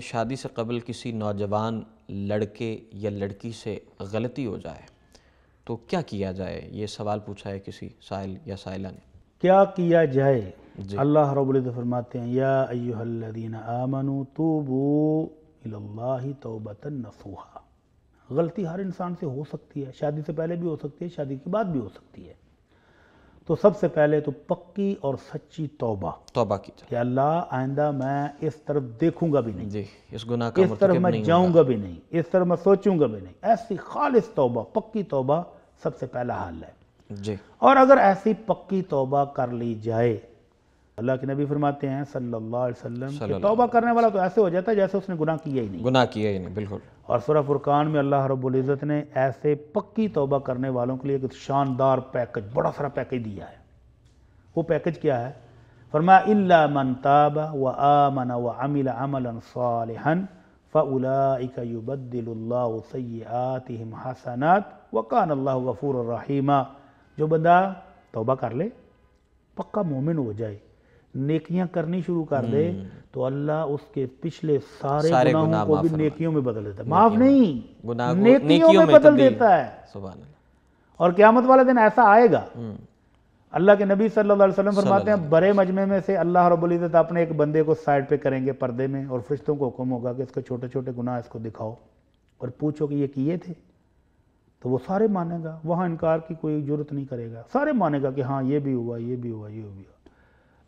शादी से कबल किसी नौजवान लड़के या लड़की से गलती हो जाए तो क्या किया जाए ये सवाल पूछा है किसी साहिल या साहिला ने क्या किया जाए अल्लाह रब फरमाते हैं या आमनु तोबो नसूहा गलती हर इंसान से हो सकती है शादी से पहले भी हो सकती है शादी के बाद भी हो सकती है तो सबसे पहले तो पक्की और सच्ची तौबा तौबा की कि अल्लाह आइंदा मैं इस तरफ देखूंगा भी नहीं जी इस गुनाह का इस तरफ मैं जाऊंगा भी नहीं इस तरफ मैं सोचूंगा भी नहीं ऐसी खालिश तौबा पक्की तौबा सबसे पहला हाल है जी और अगर ऐसी पक्की तौबा कर ली जाए अल्लाह के नबी फरमाते हैं सल्लल्लाहु अलैहि वसल्लम कि तौबा करने वाला तो ऐसे हो जाता है जैसे उसने गुनाह किया ही नहीं गुनाह किया ही नहीं बिल्कुल और सूरह फुरकान में अल्लाह रब्बुल इज़्ज़त ने ऐसे पक्की तौबा करने वालों के लिए एक शानदार पैकेज बड़ा सारा पैकेज दिया है वो पैकेज क्या है फरमा मन ताबा व आमन व अमिल अमलन सालिहन फ़लाइक वकान अल्लाह गफ़ूर रहीमा जो बंदा तोबा कर ले पक्का मोमिन हो जाए नेकियां करनी शुरू कर दे हम्म। तो अल्लाह उसके पिछले सारे, सारे गुनाहों गुना को भी नेकियों में बदल देता है माफ नहीं नेकियों, में बदल देता है और क्यामत वाले दिन ऐसा आएगा हम्म। अल्लाह के नबी सल्लल्लाहु अलैहि वसल्लम फरमाते हैं बड़े मजमे में से अल्लाह इज्जत अपने एक बंदे को साइड पे करेंगे पर्दे में और फरिश्तों को हुक्म होगा कि इसके छोटे छोटे गुनाह इसको दिखाओ और पूछो कि ये किए थे तो वो सारे मानेगा वहां इनकार की कोई जरूरत नहीं करेगा सारे मानेगा कि हाँ ये भी हुआ ये भी हुआ ये भी हुआ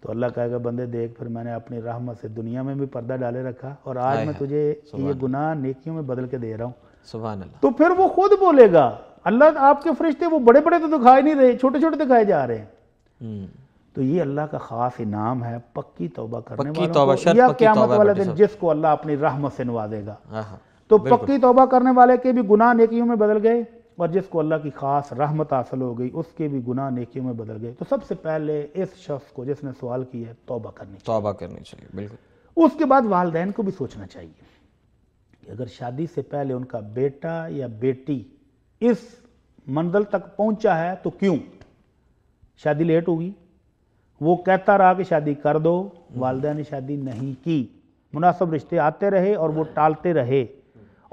तो अल्लाह कहेगा बंदे देख फिर मैंने अपनी रहमत से दुनिया में भी पर्दा डाले रखा और आज मैं तुझे ये गुनाह नेकियों में बदल के दे रहा हूँ तो फिर वो खुद बोलेगा अल्लाह आपके फरिश्ते वो बड़े बड़े तो दिखाई नहीं रहे छोटे छोटे दिखाए जा रहे हैं हम्म। तो ये अल्लाह का खास इनाम है पक्की तौबा करने पक्की वालों को या क्यामत वाले दिन जिसको अल्लाह अपनी रहमत से नवाजेगा हाँ, हाँ, तो पक्की तौबा करने वाले के भी गुनाह नेकियों में बदल गए और जिसको अल्लाह की ख़ास रहमत हासिल हो गई उसके भी गुनाह नेकियों में बदल गए तो सबसे पहले इस शख्स को जिसने सवाल किया है तोबा करनी तोबा करनी चाहिए बिल्कुल उसके बाद वालदेन को भी सोचना चाहिए कि अगर शादी से पहले उनका बेटा या बेटी इस मंजिल तक पहुंचा है तो क्यों शादी लेट होगी वो कहता रहा कि शादी कर दो हम्म। वालदे ने शादी नहीं की मुनासब रिश्ते आते रहे और वो टालते रहे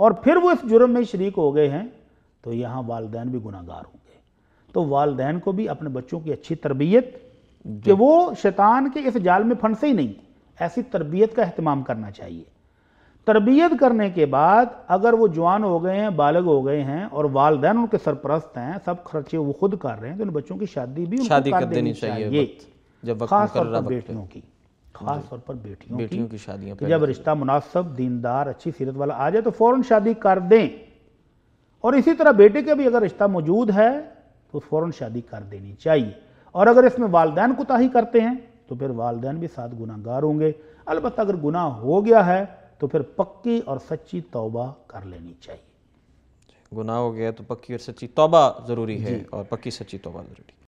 और फिर वो इस जुर्म में शरीक हो गए हैं तो यहाँ वालदेन भी गुनागार होंगे तो वालदेन को भी अपने बच्चों की अच्छी तरबियत कि वो शैतान के इस जाल में फंसे ही नहीं ऐसी तरबियत का अहतमाम करना चाहिए तरबियत करने के बाद अगर वो जवान हो गए हैं बालग हो गए हैं और वालदेन उनके सरपरस्त हैं सब खर्चे वो खुद कर रहे हैं तो उन बच्चों की शादी भी शादी कर देनी चाहिए जब खास तौर पर बेटियों की खास तौर पर बेटियों बेटियों की शादी जब रिश्ता मुनासब दीनदार अच्छी सीरत वाला आ जाए तो फ़ौरन शादी कर दें और इसी तरह बेटे के भी अगर रिश्ता मौजूद है तो फ़ौर शादी कर देनी चाहिए और अगर इसमें वालदेन कोताही करते हैं तो फिर वालदेन भी साथ गुनागार होंगे अलबत्त अगर गुनाह हो गया है तो फिर पक्की और सच्ची तौबा कर लेनी चाहिए गुनाह हो गया तो पक्की और सच्ची तौबा ज़रूरी है और पक्की सच्ची तौबा ज़रूरी